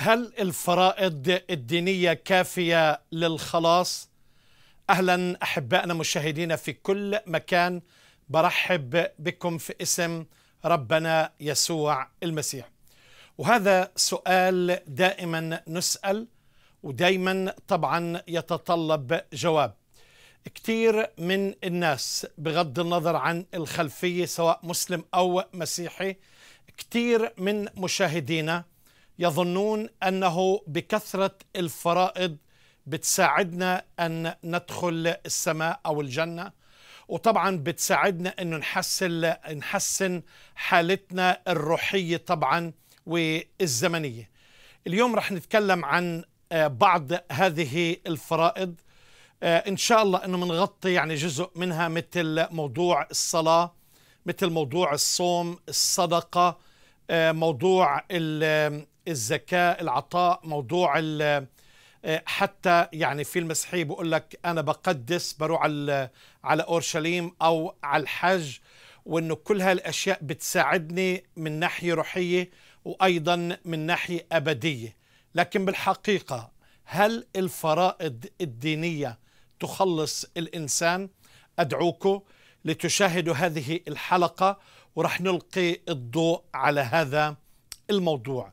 هل الفرائض الدينية كافية للخلاص؟ أهلا أحبائنا مشاهدينا في كل مكان برحب بكم في اسم ربنا يسوع المسيح وهذا سؤال دائما نسأل ودائما طبعا يتطلب جواب كتير من الناس بغض النظر عن الخلفية سواء مسلم أو مسيحي كتير من مشاهدينا يظنون انه بكثره الفرائض بتساعدنا ان ندخل السماء او الجنه وطبعا بتساعدنا انه نحسن نحسن حالتنا الروحيه طبعا والزمنيه. اليوم رح نتكلم عن آه، بعض هذه الفرائض آه، ان شاء الله انه بنغطي يعني جزء منها مثل موضوع الصلاه مثل موضوع الصوم الصدقه آه، موضوع الزكاة العطاء موضوع آه، حتى يعني في المسيحية بقول لك أنا بقدس بروح على على أورشليم أو على الحج وإنه كل هالأشياء بتساعدني من ناحية روحية وأيضا من ناحية أبدية لكن بالحقيقة هل الفرائض الدينية تخلص الإنسان؟ أدعوكم لتشاهدوا هذه الحلقة ورح نلقي الضوء على هذا الموضوع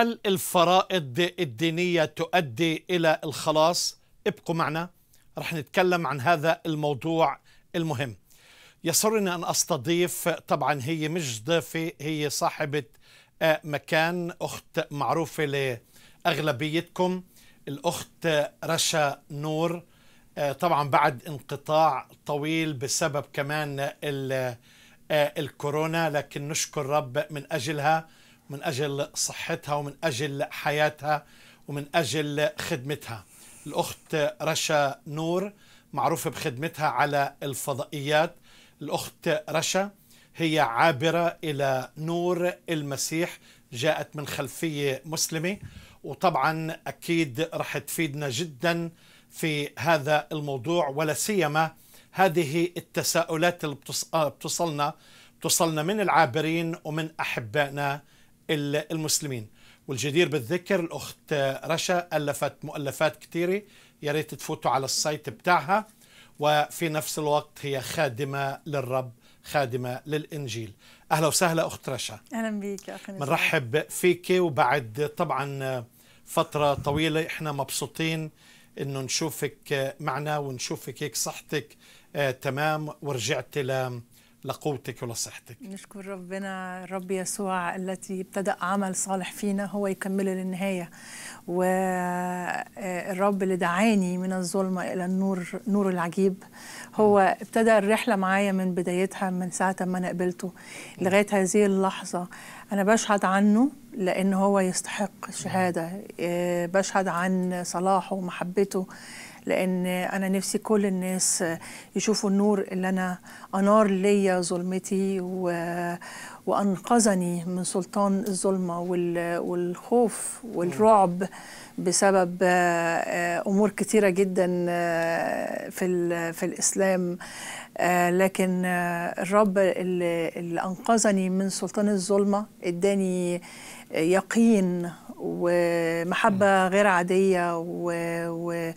هل الفرائض الدينية تؤدي إلى الخلاص؟ ابقوا معنا رح نتكلم عن هذا الموضوع المهم يسرني أن أستضيف طبعا هي مش ضيفة هي صاحبة آه، مكان أخت معروفة لأغلبيتكم الأخت آه، رشا نور آه، طبعا بعد انقطاع طويل بسبب كمان الكورونا لكن نشكر رب من أجلها من أجل صحتها ومن أجل حياتها ومن أجل خدمتها الأخت رشا نور معروفة بخدمتها على الفضائيات الأخت رشا هي عابرة إلى نور المسيح جاءت من خلفية مسلمة وطبعا أكيد رح تفيدنا جدا في هذا الموضوع ولا سيما هذه التساؤلات اللي آه، بتصلنا بتصلنا من العابرين ومن أحبائنا المسلمين والجدير بالذكر الأخت رشا ألفت مؤلفات كثيرة يا ريت تفوتوا على السايت بتاعها وفي نفس الوقت هي خادمة للرب خادمة للإنجيل أهلا وسهلا أخت رشا أهلا بك أخي بنرحب فيك وبعد طبعا فترة طويلة إحنا مبسوطين أنه نشوفك معنا ونشوفك هيك صحتك آه تمام ورجعت ل لقوتك ولصحتك نشكر ربنا رب يسوع التي ابتدأ عمل صالح فينا هو يكمله للنهاية والرب آه، اللي دعاني من الظلمة إلى النور نور العجيب هو ابتدى الرحلة معايا من بدايتها من ساعة ما أنا قبلته لغاية هذه اللحظة أنا بشهد عنه لأن هو يستحق الشهادة آه، بشهد عن صلاحه ومحبته لان انا نفسي كل الناس يشوفوا النور اللي انا انار ليا ظلمتي و... وانقذني من سلطان الظلمه وال... والخوف والرعب بسبب آه، امور كتيره جدا آه، في ال... في الاسلام آه، لكن الرب اللي, اللي انقذني من سلطان الظلمه اداني يقين ومحبه غير عاديه و, و...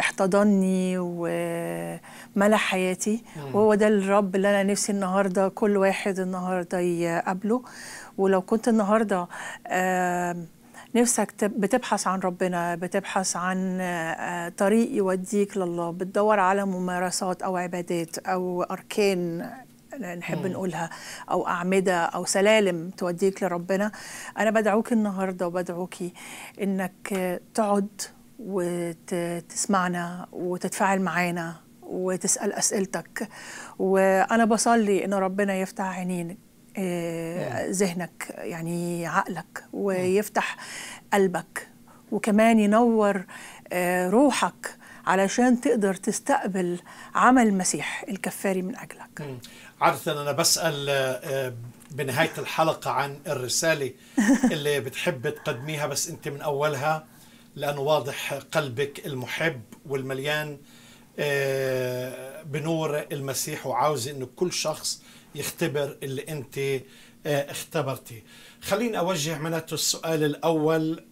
احتضني وملى حياتي وهو ده الرب اللي أنا نفسي النهاردة كل واحد النهاردة يقابله ولو كنت النهاردة نفسك بتبحث عن ربنا بتبحث عن آه، طريق يوديك لله بتدور على ممارسات أو عبادات أو أركان نحب مم. نقولها او اعمده او سلالم توديك لربنا انا بدعوك النهارده وبدعوكي انك تقعد وتسمعنا وتتفاعل معانا وتسأل أسئلتك وأنا بصلي ان ربنا يفتح عينين آه، ذهنك يعني عقلك ويفتح قلبك وكمان ينور آه، روحك علشان تقدر تستقبل عمل المسيح الكفاري من أجلك عادة أنا بسأل آه، بنهاية الحلقة عن الرسالة اللي بتحب تقدميها بس أنت من أولها لأنه واضح قلبك المحب والمليان آه، بنور المسيح وعاوز أنه كل شخص يختبر اللي أنت آه، اختبرتي خليني أوجه معناته السؤال الأول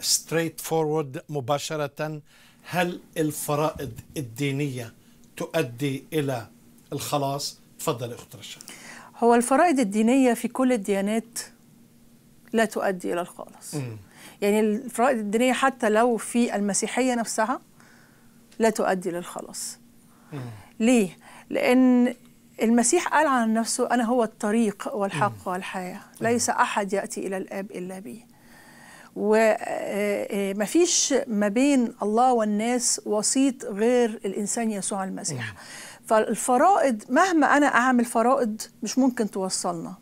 ستريت آه، فورورد مباشرة هل الفرائض الدينية تؤدي إلى الخلاص؟ تفضل أخت رشا هو الفرائض الدينية في كل الديانات لا تؤدي إلى الخالص يعني الفرائض الدينية حتى لو في المسيحية نفسها لا تؤدي للخلاص ليه؟ لأن المسيح قال عن نفسه أنا هو الطريق والحق والحياة ليس أحد يأتي إلى الآب إلا بي ومفيش آه، آه، آه، ما بين الله والناس وسيط غير الإنسان يسوع المسيح فالفرائض مهما أنا أعمل فرائض مش ممكن توصلنا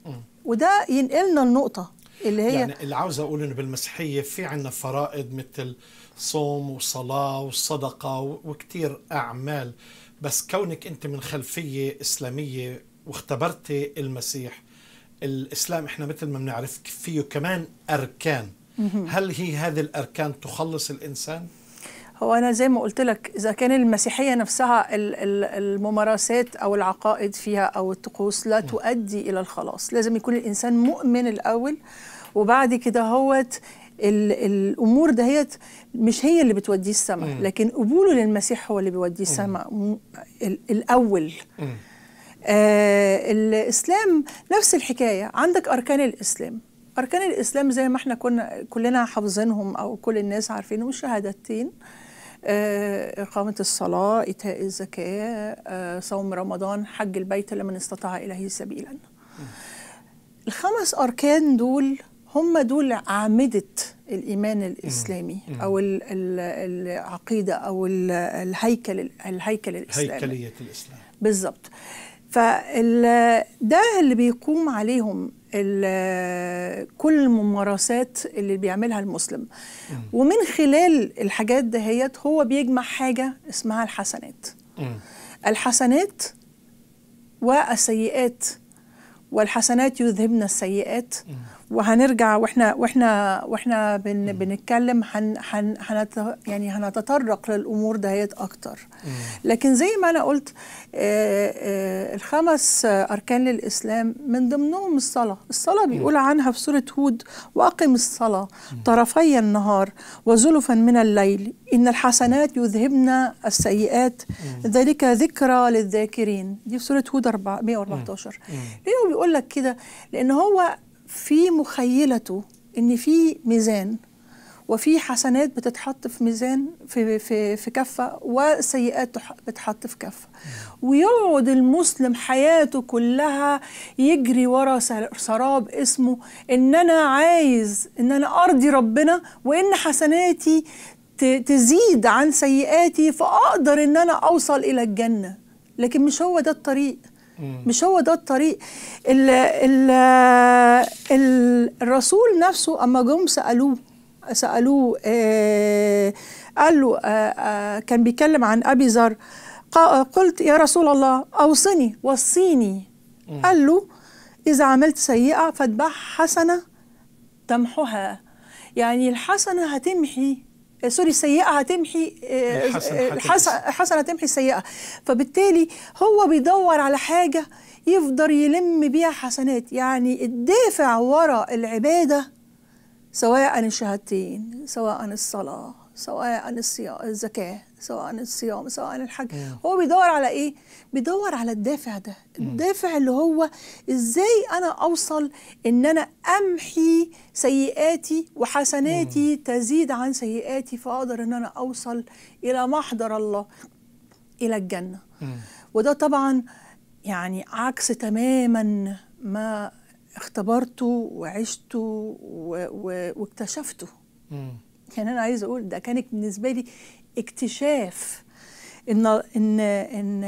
وده ينقلنا النقطة اللي هي يعني اللي عاوز اقول انه بالمسيحيه في عندنا فرائض مثل صوم وصلاه وصدقه وكثير اعمال بس كونك انت من خلفيه اسلاميه واختبرتي المسيح الاسلام احنا مثل ما بنعرف فيه كمان اركان هل هي هذه الاركان تخلص الانسان؟ هو أنا زي ما قلت لك إذا كان المسيحية نفسها الممارسات أو العقائد فيها أو الطقوس لا تؤدي إلى الخلاص لازم يكون الإنسان مؤمن الأول وبعد كده هوت الامور دهيت مش هي اللي بتوديه السماء لكن قبوله للمسيح هو اللي بيوديه السماء الاول آه الاسلام نفس الحكايه عندك اركان الاسلام اركان الاسلام زي ما احنا كنا كلنا حافظينهم او كل الناس عارفينهم الشهادتين آه، إقامة الصلاة إيتاء الزكاة آه، صوم رمضان حج البيت لمن استطاع إليه سبيلا الخمس أركان دول هم دول أعمدة الإيمان الإسلامي أو العقيدة أو الهيكل الهيكل الإسلامي هيكلية الإسلام بالظبط فده اللي بيقوم عليهم كل الممارسات اللي بيعملها المسلم ومن خلال الحاجات دهيت هو بيجمع حاجة اسمها الحسنات الحسنات والسيئات والحسنات يذهبن السيئات وهنرجع واحنا واحنا واحنا بن بنتكلم هن هن هنت يعني هنتطرق للامور دهيت اكتر لكن زي ما انا قلت آه، آه، الخمس اركان للاسلام من ضمنهم الصلاه الصلاه بيقول عنها في سوره هود واقم الصلاه طرفي النهار وزلفا من الليل ان الحسنات يذهبن السيئات ذلك ذكرى للذاكرين دي في سوره هود 114 ليه بيقول لك كده لان هو في مخيلته ان في ميزان وفي حسنات بتتحط في ميزان في في في كفه وسيئات بتتحط في كفه ويقعد المسلم حياته كلها يجري ورا سراب اسمه ان انا عايز ان انا ارضي ربنا وان حسناتي تزيد عن سيئاتي فاقدر ان انا اوصل الى الجنه لكن مش هو ده الطريق مش هو ده الطريق ال ال الـ الرسول نفسه اما جم سالوه سالوه آه قال له آه آه كان بيتكلم عن ابي ذر قلت يا رسول الله اوصني وصيني قال له اذا عملت سيئه فاتبعها حسنه تمحها يعني الحسنه هتمحي آه، سوري السيئه هتمحي الحسنه آه، آه، هتمحي السيئه فبالتالي هو بيدور على حاجه يفضل يلم بيها حسنات يعني الدافع ورا العباده سواء الشهادتين سواء الصلاه سواء الصيام الزكاه سواء الصيام سواء الحج هو بيدور على ايه بيدور على الدافع ده الدافع اللي هو ازاي انا اوصل ان انا امحي سيئاتي وحسناتي تزيد عن سيئاتي فاقدر ان انا اوصل الى محضر الله الى الجنه وده طبعا يعني عكس تماما ما اختبرته وعشته واكتشفته يعني انا عايزه اقول ده كانت بالنسبه لي اكتشاف ان ان ان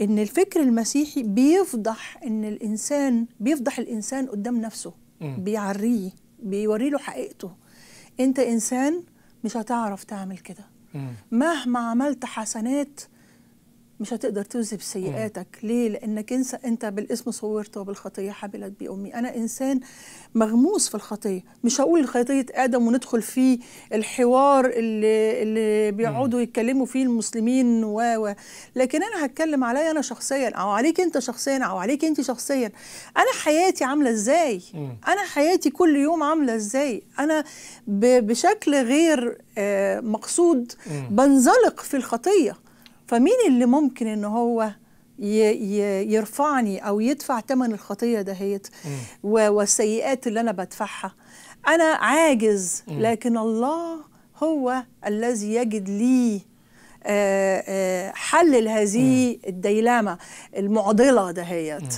ان الفكر المسيحي بيفضح ان الانسان بيفضح الانسان قدام نفسه بيعريه بيوري له حقيقته انت انسان مش هتعرف تعمل كده مهما عملت حسنات مش هتقدر تذهب سيئاتك ليه لانك انسى انت بالاسم صورته وبالخطيه حبلت بي امي انا انسان مغموس في الخطيه مش هقول خطيه ادم وندخل في الحوار اللي اللي بيقعدوا يتكلموا فيه المسلمين و لكن انا هتكلم عليا انا شخصيا او عليك انت شخصيا او عليك انت شخصيا انا حياتي عامله ازاي انا حياتي كل يوم عامله ازاي انا بشكل غير آه، مقصود بنزلق في الخطيه فمين اللي ممكن ان هو يرفعني او يدفع ثمن الخطيه دهيت والسيئات اللي انا بدفعها انا عاجز لكن الله هو الذي يجد لي آه، آه، حل لهذه الديلامه المعضله دهيت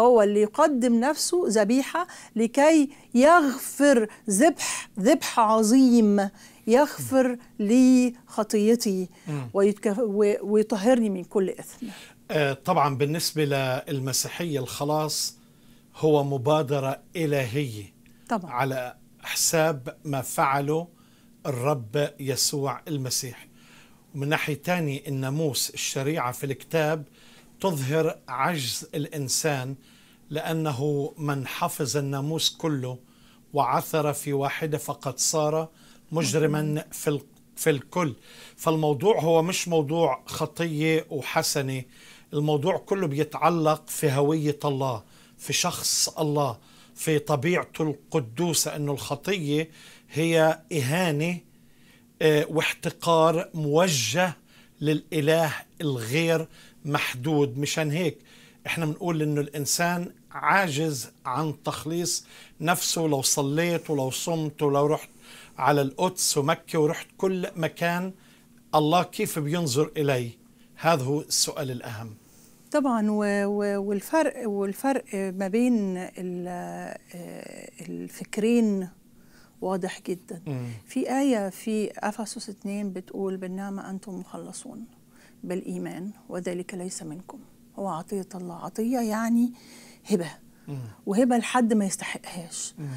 هو اللي يقدم نفسه ذبيحه لكي يغفر ذبح ذبح عظيم يغفر لي خطيتي ويطهرني من كل إثم آه، طبعا بالنسبة للمسيحية الخلاص هو مبادرة إلهية طبعا. على حساب ما فعله الرب يسوع المسيح ومن ناحية تانية الناموس الشريعة في الكتاب تظهر عجز الإنسان لأنه من حفظ الناموس كله وعثر في واحدة فقد صار مجرما في في الكل فالموضوع هو مش موضوع خطيه وحسنه الموضوع كله بيتعلق في هويه الله في شخص الله في طبيعته القدوسه انه الخطيه هي اهانه آه، واحتقار موجه للاله الغير محدود مشان هيك احنا بنقول انه الانسان عاجز عن تخليص نفسه لو صليت ولو صمت ولو رحت على القدس ومكة ورحت كل مكان الله كيف بينظر إلي هذا هو السؤال الأهم طبعا والفرق والفرق ما بين الفكرين واضح جدا مم. في آية في أفسس 2 بتقول بالنعمة أنتم مخلصون بالإيمان وذلك ليس منكم هو عطية الله عطية يعني هبة مم. وهبة لحد ما يستحقهاش مم.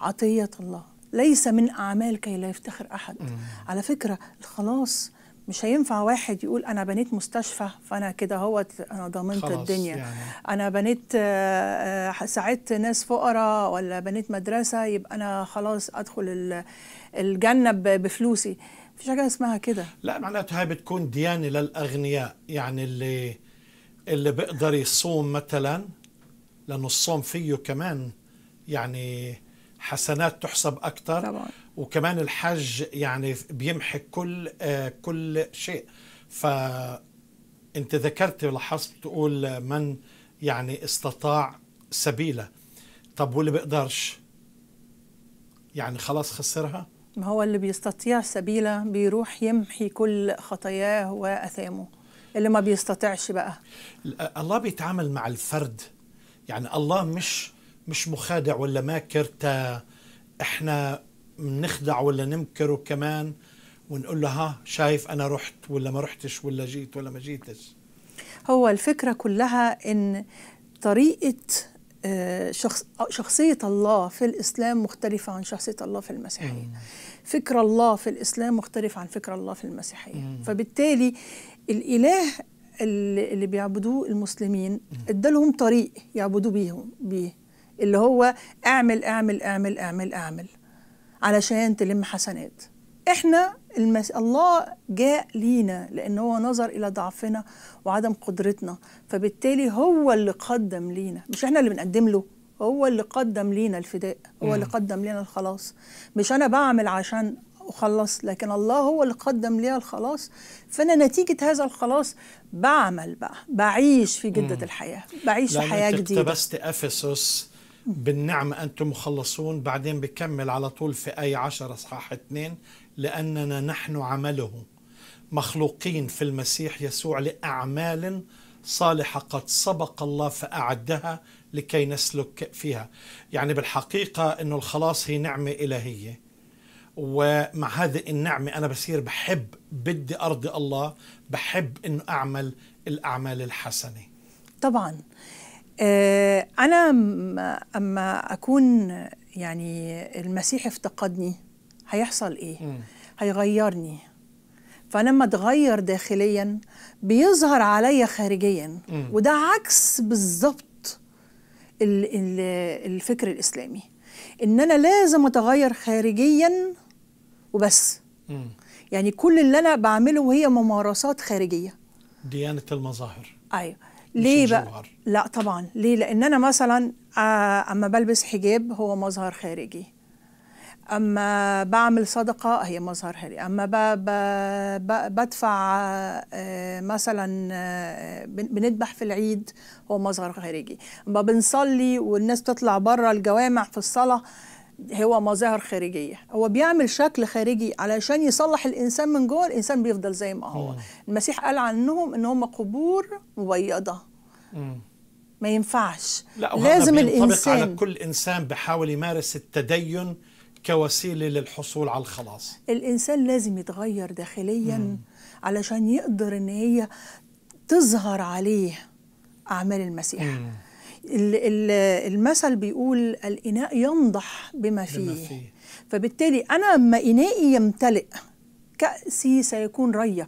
عطية الله ليس من أعمال كي لا يفتخر أحد مم. على فكرة الخلاص مش هينفع واحد يقول انا بنيت مستشفى فانا كده اهوت انا ضمنت الدنيا يعني. انا بنيت آه، آه، ساعدت ناس فقراء ولا بنيت مدرسه يبقى انا خلاص ادخل الجنه بفلوسي مفيش حاجه اسمها كده لا معناتها بتكون ديانه للاغنياء يعني اللي اللي بيقدر يصوم مثلا لانه الصوم فيه كمان يعني حسنات تحسب اكثر طبعا. وكمان الحج يعني بيمحي كل آه كل شيء ف انت ذكرت لاحظت تقول من يعني استطاع سبيله طب واللي بيقدرش يعني خلاص خسرها ما هو اللي بيستطيع سبيله بيروح يمحي كل خطاياه واثامه اللي ما بيستطيعش بقى آه، الله بيتعامل مع الفرد يعني الله مش مش مخادع ولا ماكر تا احنا بنخدع ولا نمكره كمان ونقول له ها شايف انا رحت ولا ما رحتش ولا جيت ولا ما جيتش هو الفكره كلها ان طريقه آه، شخص شخصية الله في الإسلام مختلفة عن شخصية الله في المسيحية فكر الله في الإسلام مختلف عن فكر الله في المسيحية فبالتالي الإله اللي بيعبدوه المسلمين ادالهم طريق يعبدوا بيهم بيه اللي هو اعمل اعمل اعمل اعمل اعمل علشان تلم حسنات احنا المس... الله جاء لينا لان هو نظر الى ضعفنا وعدم قدرتنا فبالتالي هو اللي قدم لينا مش احنا اللي بنقدم له هو اللي قدم لينا الفداء هو اللي قدم لينا الخلاص مش انا بعمل عشان اخلص لكن الله هو اللي قدم لي الخلاص فانا نتيجه هذا الخلاص بعمل بقى بعيش في جده الحياه بعيش في حياه جديده اقتبست افسس بالنعمة أنتم مخلصون بعدين بكمل على طول في آية 10 أصحاح 2 لأننا نحن عمله مخلوقين في المسيح يسوع لأعمال صالحة قد سبق الله فأعدها لكي نسلك فيها يعني بالحقيقة أن الخلاص هي نعمة إلهية ومع هذه النعمة أنا بصير بحب بدي أرضي الله بحب أن أعمل الأعمال الحسنة طبعا آه، أنا أما أكون يعني المسيح افتقدني هيحصل إيه؟ م. هيغيرني ما اتغير داخليا بيظهر عليا خارجيا م. وده عكس بالظبط الفكر الإسلامي إن أنا لازم أتغير خارجيا وبس م. يعني كل اللي أنا بعمله هي ممارسات خارجية ديانة المظاهر أيوه ليه بقى؟ لا طبعا ليه؟ لأن أنا مثلا آه، أما بلبس حجاب هو مظهر خارجي اما بعمل صدقه هي مظهر خارجي اما بدفع آه، مثلا آه، بنذبح في العيد هو مظهر خارجي اما بنصلي والناس تطلع بره الجوامع في الصلاه هو مظاهر خارجيه هو بيعمل شكل خارجي علشان يصلح الانسان من جوه الانسان بيفضل زي ما هو مم. المسيح قال عنهم ان هم قبور مبيضه ما ينفعش لا لازم الانسان على كل انسان بحاول يمارس التدين كوسيله للحصول على الخلاص الانسان لازم يتغير داخليا مم. علشان يقدر ان هي تظهر عليه اعمال المسيح مم. المثل بيقول الإناء ينضح بما فيه, بما فيه. فبالتالي أنا لما إنائي يمتلئ كأسي سيكون ريا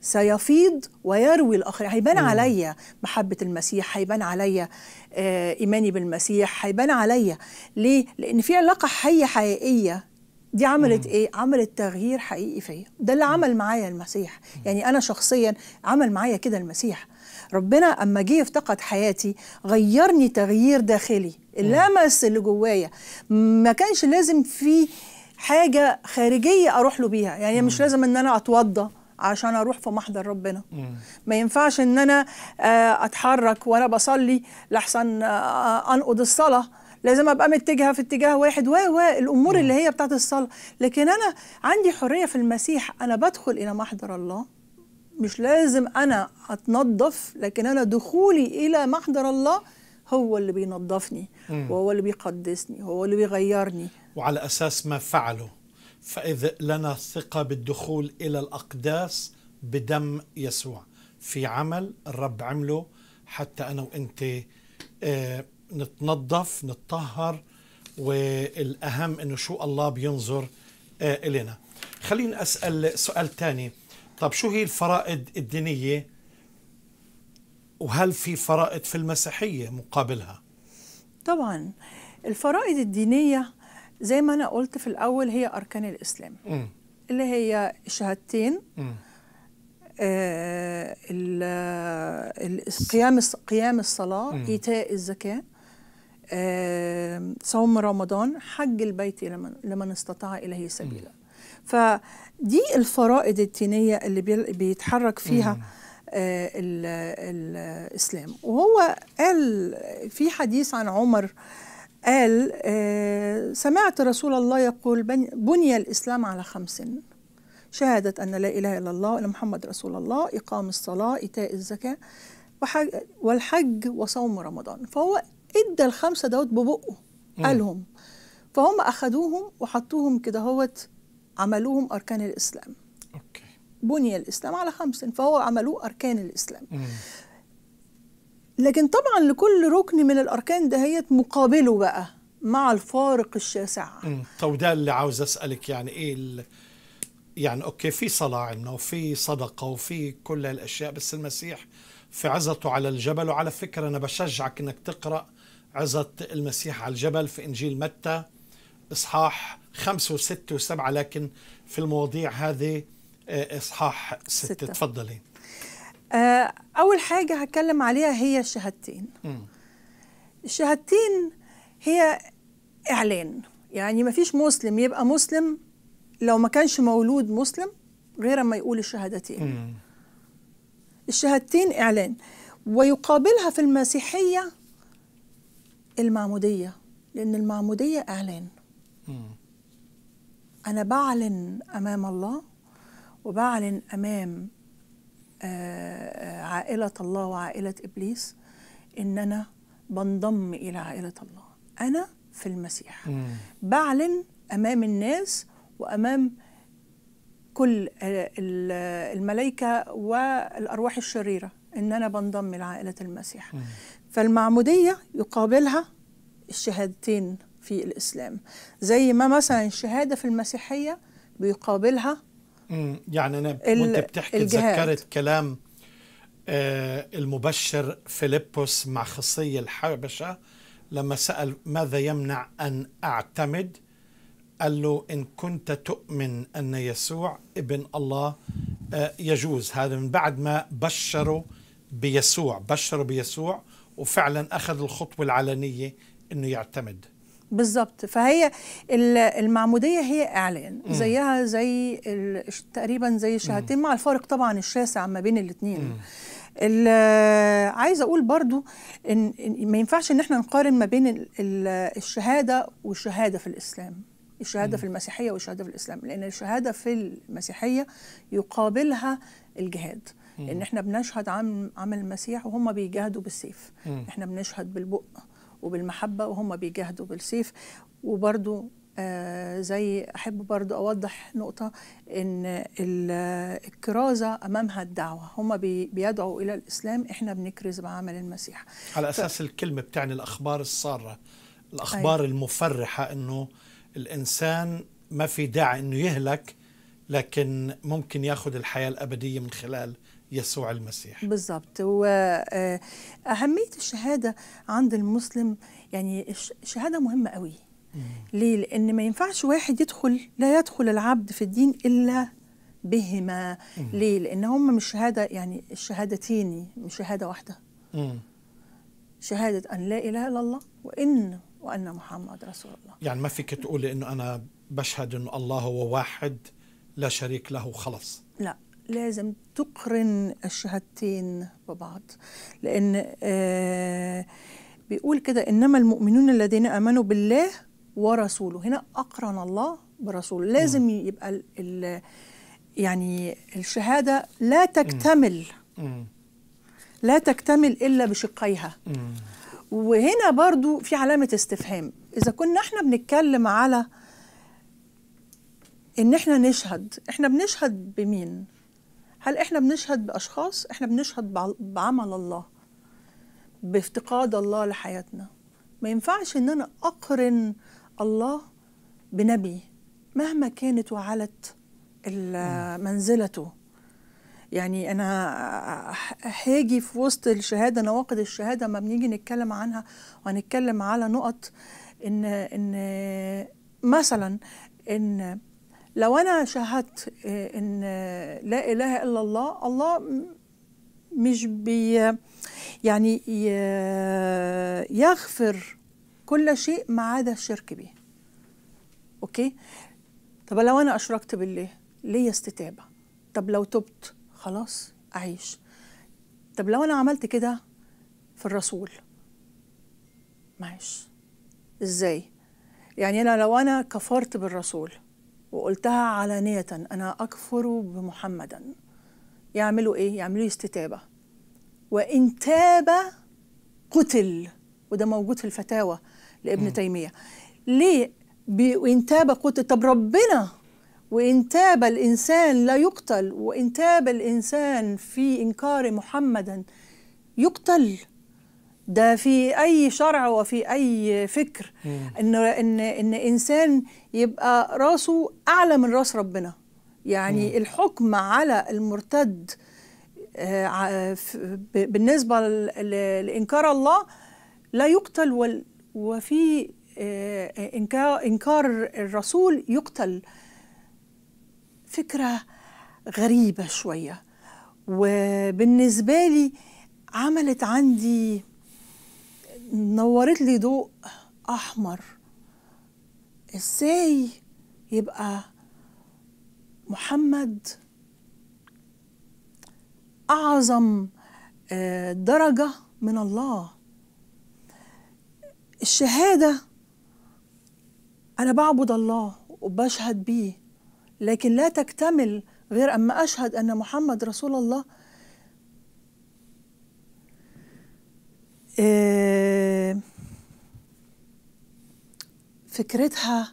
سيفيض ويروي الآخرين هيبان عليا محبة المسيح هيبان عليا آه، إيماني بالمسيح هيبان عليا ليه؟ لأن في علاقة حية حقيقية دي عملت مم. ايه عملت تغيير حقيقي فيا ده اللي عمل معايا المسيح مم. يعني انا شخصيا عمل معايا كده المسيح ربنا اما جه افتقد حياتي غيرني تغيير داخلي اللمس اللي جوايا ما كانش لازم في حاجه خارجيه اروح له بيها يعني مش لازم ان انا اتوضى عشان اروح في محضر ربنا ما ينفعش ان انا آه، اتحرك وانا بصلي لحسن آه، آه، انقض الصلاه لازم ابقى متجهه في اتجاه واحد و و الامور اللي هي بتاعت الصلاه لكن انا عندي حريه في المسيح انا بدخل الى محضر الله مش لازم أنا أتنظف لكن أنا دخولي إلى محضر الله هو اللي بينظفني وهو اللي بيقدسني وهو اللي بيغيرني وعلى أساس ما فعله فاذا لنا ثقة بالدخول إلى الأقداس بدم يسوع في عمل الرب عمله حتى أنا وأنت آه نتنظف نتطهر والأهم أنه شو الله بينظر آه إلينا خليني أسأل سؤال ثاني طب شو هي الفرائض الدينية وهل في فرائض في المسيحية مقابلها طبعا الفرائض الدينية زي ما أنا قلت في الأول هي أركان الإسلام م. اللي هي الشهادتين آه قيام قيام الصلاة إيتاء الزكاة آه، صوم رمضان حج البيت لمن, لمن استطاع إليه سبيلا م. فدي الفرائض الدينية اللي بيتحرك فيها مم. آه الإسلام وهو قال في حديث عن عمر قال آه سمعت رسول الله يقول بني الإسلام على خمس شهادة أن لا إله إلا الله وأن محمد رسول الله إقام الصلاة إيتاء الزكاة والحج وصوم رمضان فهو ادى الخمسه دوت ببقه قالهم فهم اخدوهم وحطوهم كده هوت عملوهم أركان الإسلام أوكي. بني الإسلام على خمس فهو عملوه أركان الإسلام مم. لكن طبعا لكل ركن من الأركان دهيت مقابله بقى مع الفارق الشاسع طب ده اللي عاوز أسألك يعني إيه ال... يعني أوكي في صلاة عندنا وفي صدقة وفي كل الأشياء بس المسيح في عزته على الجبل وعلى فكرة أنا بشجعك أنك تقرأ عزة المسيح على الجبل في إنجيل متى إصحاح خمسة وستة وسبعة لكن في المواضيع هذه آه، إصحاح ستة, ستة. تفضلي آه، أول حاجة هتكلم عليها هي الشهادتين الشهادتين هي إعلان يعني ما فيش مسلم يبقى مسلم لو ما كانش مولود مسلم غير ما يقول الشهادتين الشهادتين إعلان ويقابلها في المسيحية المعمودية لأن المعمودية إعلان أنا بعلن أمام الله وبعلن أمام آه، آه، عائلة الله وعائلة إبليس إن أنا بنضم إلى عائلة الله أنا في المسيح مم. بعلن أمام الناس وأمام كل آه، الملائكة والأرواح الشريرة إن أنا بنضم لعائلة المسيح مم. فالمعمودية يقابلها الشهادتين في الإسلام زي ما مثلا الشهادة في المسيحية بيقابلها يعني أنا وأنت بتحكي تذكرت كلام آه، المبشر فيلبس مع خصي الحبشة لما سأل ماذا يمنع أن أعتمد قال له إن كنت تؤمن أن يسوع ابن الله آه، يجوز هذا من بعد ما بشروا بيسوع بشروا بيسوع وفعلا أخذ الخطوة العلنية أنه يعتمد بالظبط فهي المعموديه هي اعلان زيها زي تقريبا زي الشهادتين مع الفارق طبعا الشاسع ما بين الاثنين عايز اقول برضو ان ما ينفعش ان احنا نقارن ما بين الشهاده والشهاده في الاسلام الشهاده في المسيحيه والشهاده في الاسلام لان الشهاده في المسيحيه يقابلها الجهاد ان احنا بنشهد عن عمل المسيح وهم بيجاهدوا بالسيف احنا بنشهد بالبق وبالمحبة وهم بيجاهدوا بالسيف وبرضو آه زي أحب برضو أوضح نقطة إن الكرازة أمامها الدعوة هم بي بيدعوا إلى الإسلام إحنا بنكرز بعمل المسيح على أساس ف... الكلمة بتعني الأخبار السارة الأخبار أيوة. المفرحة إنه الإنسان ما في داعي إنه يهلك لكن ممكن ياخذ الحياة الأبدية من خلال يسوع المسيح بالضبط وأهمية آه، الشهادة عند المسلم يعني شهادة مهمة قوي مم. ليه؟ لأن ما ينفعش واحد يدخل لا يدخل العبد في الدين إلا بهما ليه؟ لأن هم مش شهادة يعني الشهادتين مش شهادة واحدة مم. شهادة أن لا إله إلا الله وإن وأن محمد رسول الله يعني ما فيك تقولي إنه أنا بشهد أن الله هو واحد لا شريك له خلص لا لازم تقرن الشهادتين ببعض لأن آه، بيقول كده إنما المؤمنون الذين آمنوا بالله ورسوله هنا أقرن الله برسوله لازم يبقى ال يعني الشهادة لا تكتمل لا تكتمل إلا بشقيها وهنا برضو في علامة استفهام إذا كنا احنا بنتكلم على إن احنا نشهد احنا بنشهد بمين هل احنا بنشهد باشخاص احنا بنشهد بعمل الله بافتقاد الله لحياتنا ما ينفعش ان انا اقرن الله بنبي مهما كانت وعلت منزلته يعني انا هاجي في وسط الشهاده نواقض الشهاده ما بنيجي نتكلم عنها وهنتكلم على نقط ان ان مثلا ان لو انا شاهدت آه، ان آه، لا اله الا الله الله مش بي يعني يغفر كل شيء ما عدا الشرك به اوكي طب لو انا اشركت بالله ليا استتابه طب لو تبت خلاص اعيش طب لو انا عملت كده في الرسول معيش ازاي يعني انا لو انا كفرت بالرسول وقلتها علانية أنا أكفر بمحمدا يعملوا إيه؟ يعملوا استتابة وإن تاب قتل وده موجود في الفتاوى لابن م. تيمية ليه؟ وإن تاب قتل طب ربنا وإن تاب الإنسان لا يقتل وإن تاب الإنسان في إنكار محمدا يقتل ده في اي شرع وفي اي فكر ان ان ان انسان يبقى راسه اعلى من راس ربنا يعني مم. الحكم على المرتد آه، بالنسبه لانكار الله لا يقتل وفي آه، انكار الرسول يقتل فكره غريبه شويه وبالنسبه لي عملت عندي نورت لي ضوء احمر ازاي يبقى محمد اعظم آه، درجه من الله الشهاده انا بعبد الله وبشهد بيه لكن لا تكتمل غير اما اشهد ان محمد رسول الله آه، فكرتها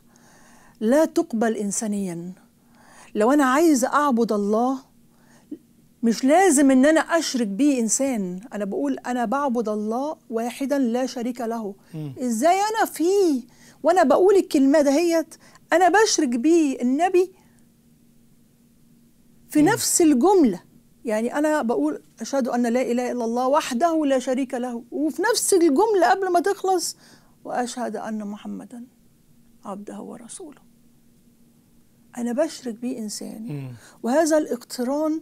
لا تقبل انسانيا لو انا عايزه اعبد الله مش لازم ان انا اشرك بيه انسان انا بقول انا بعبد الله واحدا لا شريك له ازاي انا فيه وانا بقول الكلمه دهيت انا بشرك بيه النبي في نفس الجمله يعني أنا بقول أشهد أن لا إله إلا الله وحده لا شريك له وفي نفس الجملة قبل ما تخلص وأشهد أن محمدا عبده ورسوله أنا بشرك بيه إنسان وهذا الاقتران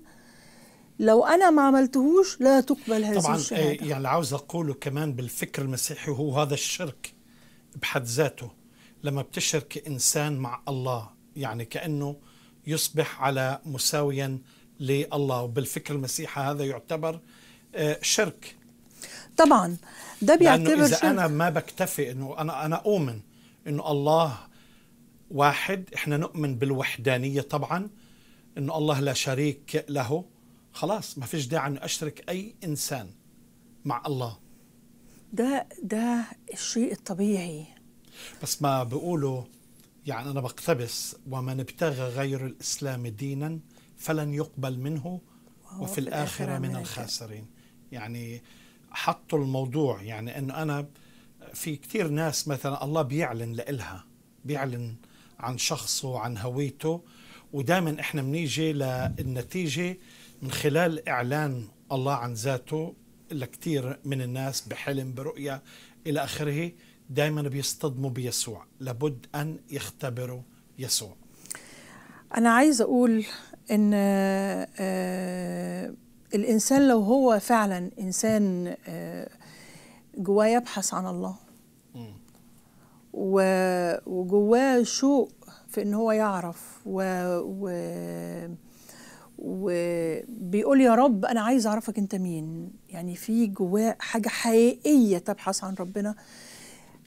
لو انا ما عملتهوش لا تقبل هذه طبعا الشهاده طبعا آه، يعني اللي عاوز اقوله كمان بالفكر المسيحي هو هذا الشرك بحد ذاته لما بتشرك انسان مع الله يعني كانه يصبح على مساويا لله وبالفكر المسيحي هذا يعتبر آه، شرك طبعا ده بيعتبر لأنه إذا شرك. أنا ما بكتفي أنه أنا أنا أؤمن أنه الله واحد إحنا نؤمن بالوحدانية طبعا أنه الله لا شريك له خلاص ما فيش داعي أن أشرك أي إنسان مع الله ده ده الشيء الطبيعي بس ما بيقولوا يعني أنا بقتبس ومن ابتغى غير الإسلام دينا فلن يقبل منه وفي الآخرة من الخاسرين يعني حطوا الموضوع يعني أنه أنا في كثير ناس مثلا الله بيعلن لإلها بيعلن عن شخصه وعن هويته ودائما احنا بنيجي للنتيجة من خلال إعلان الله عن ذاته لكثير من الناس بحلم برؤية إلى آخره دائما بيصطدموا بيسوع لابد أن يختبروا يسوع أنا عايز أقول ان آه، آه، الانسان لو هو فعلا انسان آه، جواه يبحث عن الله وجواه شوق في ان هو يعرف و, و وبيقول يا رب انا عايز اعرفك انت مين يعني في جواه حاجه حقيقيه تبحث عن ربنا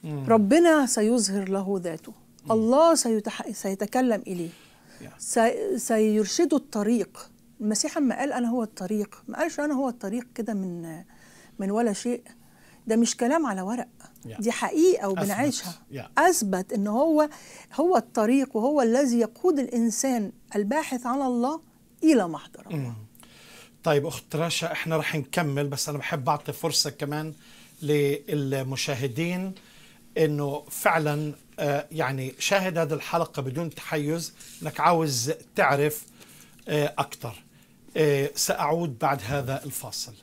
ربنا سيظهر له ذاته الله سيتكلم اليه يعني. سيرشدوا الطريق المسيح اما قال انا هو الطريق ما قالش انا هو الطريق كده من من ولا شيء ده مش كلام على ورق yeah. دي حقيقه وبنعيشها أثبت. Yeah. اثبت ان هو هو الطريق وهو الذي يقود الانسان الباحث عن الله الى محضر الله mm. طيب اخت رشا احنا رح نكمل بس انا بحب اعطي فرصه كمان للمشاهدين انه فعلا آه، يعني شاهد هذه الحلقة بدون تحيز أنك عاوز تعرف آه، أكثر آه، سأعود بعد هذا الفاصل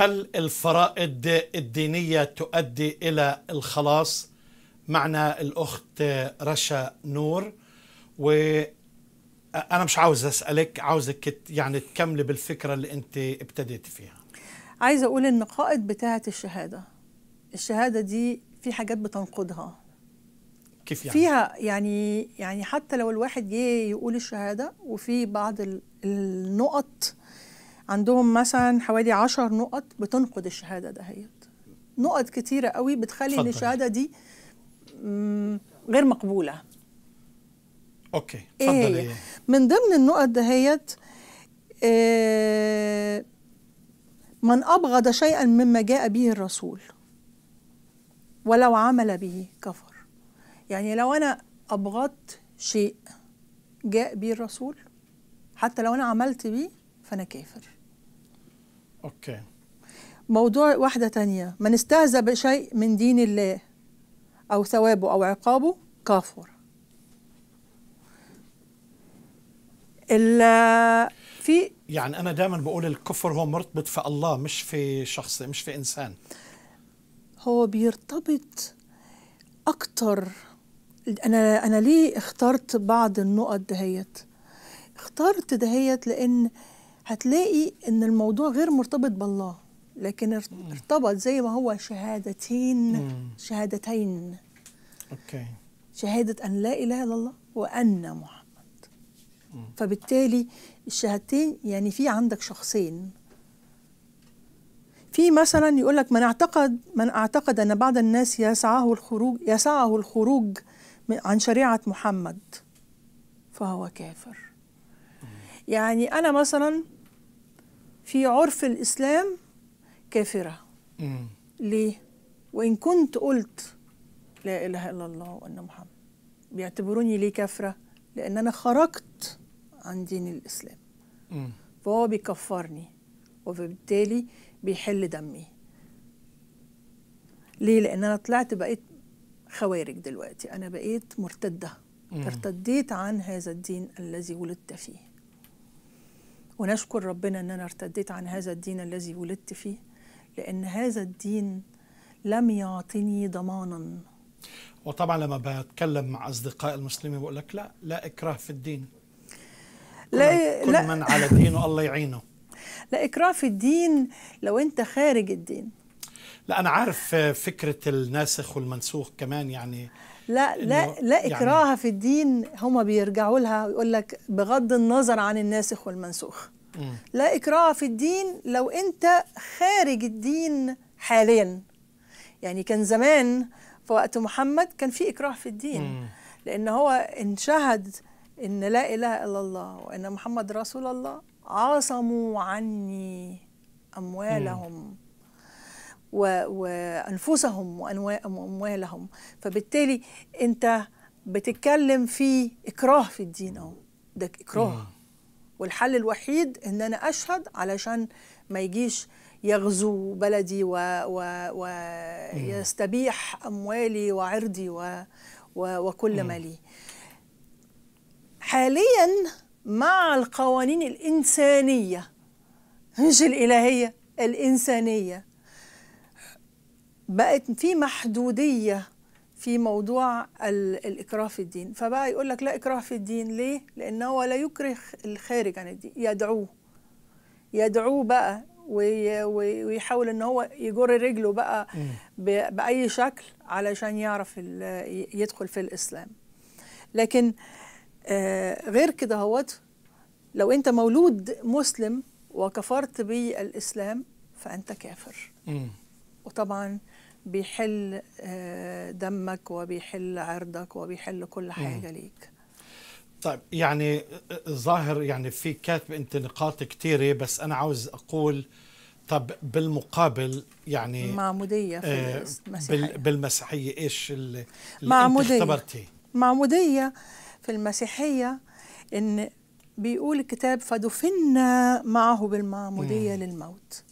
هل الفرائض الدينية تؤدي إلى الخلاص؟ معنا الأخت رشا نور و أنا مش عاوز أسألك عاوزك يعني تكملي بالفكرة اللي أنت ابتديت فيها عايزة أقول قائد بتاعة الشهادة الشهادة دي في حاجات بتنقضها كيف يعني؟ فيها يعني يعني حتى لو الواحد جه يقول الشهاده وفي بعض النقط عندهم مثلا حوالي 10 نقط بتنقد الشهاده دهيت نقط كتيره قوي بتخلي فضل. الشهاده دي غير مقبوله اوكي اتفضلي إيه, إيه من ضمن النقط دهيت إيه من ابغض شيئا مما جاء به الرسول ولو عمل به كفر يعني لو انا ابغضت شيء جاء به الرسول حتى لو انا عملت به فانا كافر أوكي موضوع واحدة تانية من استهزى بشيء من دين الله أو ثوابه أو عقابه كافر في يعني أنا دائما بقول الكفر هو مرتبط في الله مش في شخص مش في إنسان هو بيرتبط أكتر أنا أنا ليه اخترت بعض النقط دهيت اخترت دهيت لأن هتلاقي ان الموضوع غير مرتبط بالله لكن ارتبط زي ما هو شهادتين شهادتين اوكي شهاده ان لا اله الا الله وان محمد فبالتالي الشهادتين يعني في عندك شخصين في مثلا يقول لك من اعتقد من اعتقد ان بعض الناس يسعه الخروج يسعه الخروج عن شريعه محمد فهو كافر يعني أنا مثلا في عرف الإسلام كافرة مم. ليه؟ وإن كنت قلت لا إله إلا الله وأن محمد بيعتبروني ليه كافرة؟ لأن أنا خرجت عن دين الإسلام مم. فهو بيكفرني وبالتالي بيحل دمي ليه؟ لأن أنا طلعت بقيت خوارج دلوقتي أنا بقيت مرتدة مم. ارتديت عن هذا الدين الذي ولدت فيه ونشكر ربنا أن أنا ارتديت عن هذا الدين الذي ولدت فيه لأن هذا الدين لم يعطني ضمانا وطبعا لما بتكلم مع أصدقاء المسلمين بقول لك لا لا إكراه في الدين لا كل لا من على دينه الله يعينه لا إكراه في الدين لو أنت خارج الدين لا أنا عارف فكرة الناسخ والمنسوخ كمان يعني لا لا لا يعني إكراه اكراها في الدين هما بيرجعوا لها ويقول لك بغض النظر عن الناسخ والمنسوخ لا إكراه في الدين لو أنت خارج الدين حاليا يعني كان زمان في وقت محمد كان في إكراه في الدين لأن هو إن شهد إن لا إله إلا الله وإن محمد رسول الله عاصموا عني أموالهم مم. وأنفسهم وأموالهم فبالتالي أنت بتتكلم في إكراه في الدين أهو ده إكراه والحل الوحيد أن أنا أشهد علشان ما يجيش يغزو بلدي ويستبيح و... و... أموالي وعرضي و... و... وكل ما لي حاليا مع القوانين الإنسانية مش الإلهية الإنسانية بقت في محدودية في موضوع الإكراه في الدين فبقى يقول لك لا إكراه في الدين ليه؟ لأنه هو لا يكره الخارج عن الدين يدعوه يدعوه بقى ويحاول ان هو يجر رجله بقى باي شكل علشان يعرف يدخل في الاسلام لكن آه، غير كده هوت لو انت مولود مسلم وكفرت بالاسلام فانت كافر وطبعا بيحل آه، دمك وبيحل عرضك وبيحل كل حاجه ليك طيب يعني ظاهر يعني في كاتب انت نقاط كثيره بس انا عاوز اقول طب بالمقابل يعني معموديه في آه، المسيحيه بالمسيحيه ايش اللي معموديه اختبرتي معموديه في المسيحيه ان بيقول الكتاب فدفنا معه بالمعموديه مم. للموت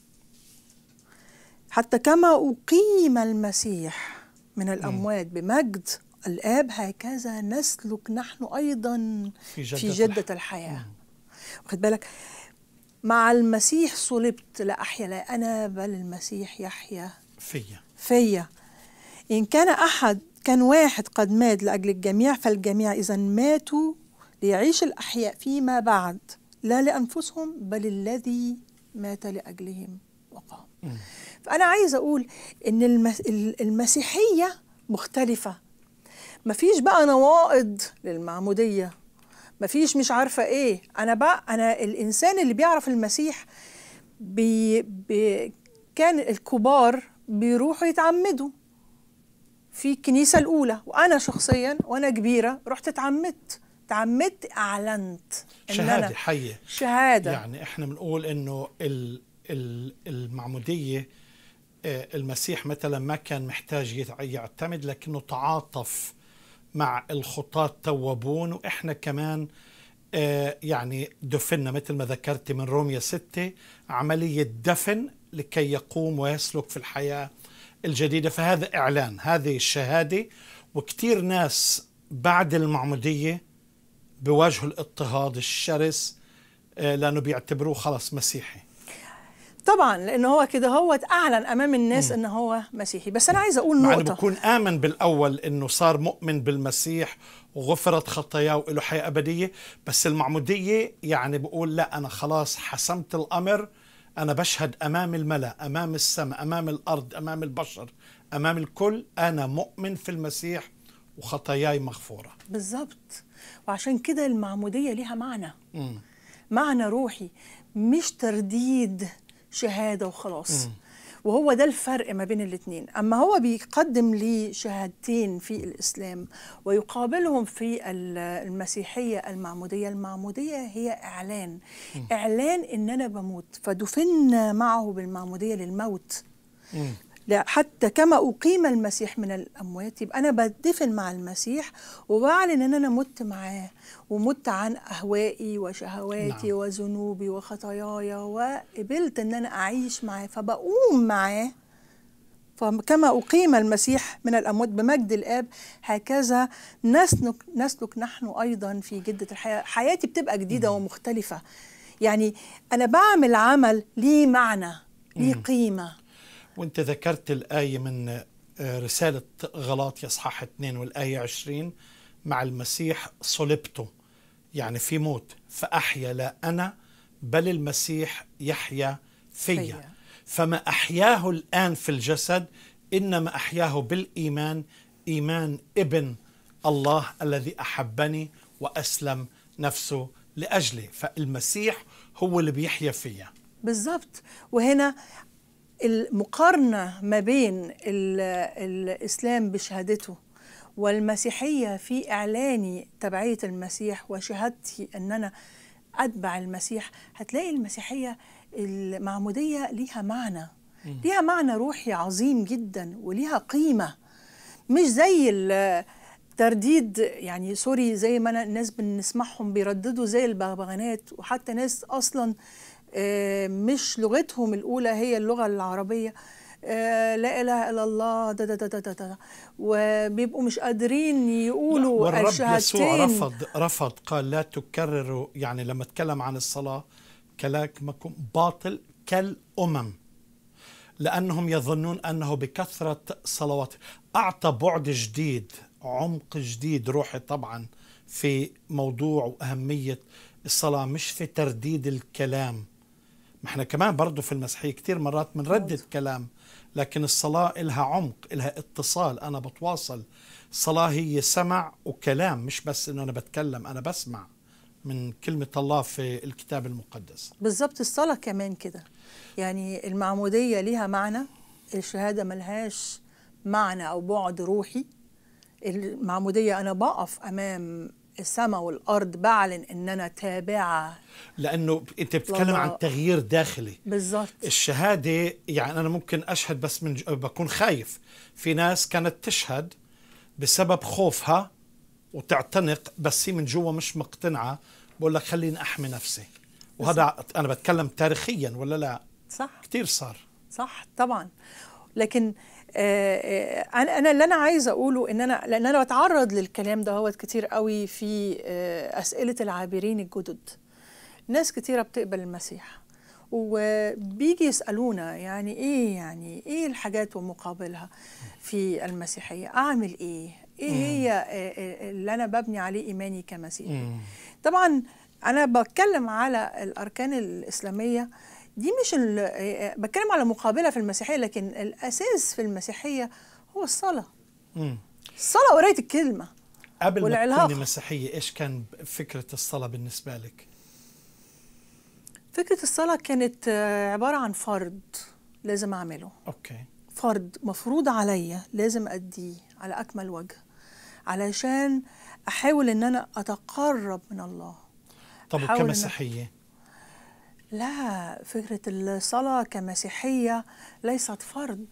حتى كما أقيم المسيح من الأموات بمجد الآب هكذا نسلك نحن أيضا في جدة, في جدة الحياة واخد بالك مع المسيح صلبت لا أحيا لا أنا بل المسيح يحيا فيا فيا إن كان أحد كان واحد قد مات لأجل الجميع فالجميع إذا ماتوا ليعيش الأحياء فيما بعد لا لأنفسهم بل الذي مات لأجلهم وقام فأنا عايزة أقول إن المسيحية مختلفة مفيش بقى نواقض للمعمودية مفيش مش عارفة إيه أنا بقى أنا الإنسان اللي بيعرف المسيح بي بي كان الكبار بيروحوا يتعمدوا في الكنيسة الأولى وأنا شخصيا وأنا كبيرة رحت اتعمدت اتعمدت أعلنت إن شهادة حية شهادة يعني إحنا بنقول إنه المعمودية آه، المسيح مثلا ما كان محتاج يعتمد لكنه تعاطف مع الخطاة توابون وإحنا كمان آه، يعني دفنا مثل ما ذكرت من روميا 6 عملية دفن لكي يقوم ويسلك في الحياة الجديدة فهذا إعلان هذه الشهادة وكثير ناس بعد المعمودية بواجهوا الاضطهاد الشرس آه، لأنه بيعتبروه خلص مسيحي طبعا لان هو كده هو اعلن امام الناس ان هو مسيحي بس انا عايز اقول نقطه بكون امن بالاول انه صار مؤمن بالمسيح وغفرت خطاياه وله حياه ابديه بس المعموديه يعني بقول لا انا خلاص حسمت الامر انا بشهد امام الملا امام السماء امام الارض امام البشر امام الكل انا مؤمن في المسيح وخطاياي مغفوره بالظبط وعشان كده المعموديه ليها معنى مم. معنى روحي مش ترديد شهاده وخلاص م. وهو ده الفرق ما بين الاثنين اما هو بيقدم لي شهادتين في الاسلام ويقابلهم في المسيحيه المعموديه المعموديه هي اعلان م. اعلان ان انا بموت فدفنا معه بالمعموديه للموت حتى كما أقيم المسيح من الأموات يبقى أنا بدفن مع المسيح وبعلن إن أنا مت معاه ومت عن أهوائي وشهواتي نعم. وذنوبي وخطاياي وقبلت إن أنا أعيش معاه فبقوم معاه فكما أقيم المسيح من الأموات بمجد الآب هكذا نسلك, نسلك نحن أيضا في جدة الحياة حياتي بتبقى جديدة ومختلفة يعني أنا بعمل عمل ليه معنى ليه قيمة وانت ذكرت الآية من آه، رسالة غلاطيا اصحاح 2 والآية 20 مع المسيح صلبته يعني في موت فأحيا لا أنا بل المسيح يحيا فيا فما أحياه الآن في الجسد إنما أحياه بالإيمان إيمان ابن الله الذي أحبني وأسلم نفسه لأجلي فالمسيح هو اللي بيحيا فيا بالظبط وهنا المقارنة ما بين الإسلام بشهادته والمسيحية في إعلاني تبعية المسيح وشهادتي أن أنا أتبع المسيح هتلاقي المسيحية المعمودية ليها معنى ليها معنى روحي عظيم جدا وليها قيمة مش زي الترديد يعني سوري زي ما أنا الناس بنسمعهم بيرددوا زي البغبغانات وحتى ناس أصلاً آه، مش لغتهم الاولى هي اللغه العربيه آه، لا اله الا الله دا دا دا دا دا دا وبيبقوا مش قادرين يقولوا والرب يسوع رفض رفض قال لا تكرروا يعني لما اتكلم عن الصلاه كلامكم باطل كالامم لانهم يظنون انه بكثره صلوات اعطى بعد جديد عمق جديد روحي طبعا في موضوع واهميه الصلاه مش في ترديد الكلام ما احنا كمان برضه في المسيحيه كثير مرات بنردد كلام لكن الصلاه لها عمق لها اتصال انا بتواصل الصلاه هي سمع وكلام مش بس انه انا بتكلم انا بسمع من كلمه الله في الكتاب المقدس بالظبط الصلاه كمان كده يعني المعموديه ليها معنى الشهاده ملهاش معنى او بعد روحي المعموديه انا بقف امام السماء والارض بعلن ان انا تابعه لانه انت بتتكلم عن تغيير داخلي بالظبط الشهاده يعني انا ممكن اشهد بس من بكون خايف في ناس كانت تشهد بسبب خوفها وتعتنق بس هي من جوا مش مقتنعه بقول لك خليني احمي نفسي وهذا انا بتكلم تاريخيا ولا لا صح كثير صار صح طبعا لكن آه، آه، انا انا اللي انا عايزه اقوله ان انا لان انا بتعرض للكلام ده هوت كتير قوي في آه، اسئله العابرين الجدد ناس كتيره بتقبل المسيح وبيجي يسالونا يعني ايه يعني ايه الحاجات ومقابلها في المسيحيه اعمل ايه ايه هي اللي انا ببني عليه ايماني كمسيحي طبعا انا بتكلم على الاركان الاسلاميه دي مش آه، آه، بتكلم على مقابله في المسيحيه لكن الاساس في المسيحيه هو الصلاه امم الصلاه قرايه الكلمه قبل ما تكوني مسيحيه ايش كان فكره الصلاه بالنسبه لك فكره الصلاه كانت آه، عباره عن فرض لازم اعمله اوكي فرض مفروض عليا لازم اديه على اكمل وجه علشان احاول ان انا اتقرب من الله طب كمسيحيه لا فكرة الصلاة كمسيحية ليست فرض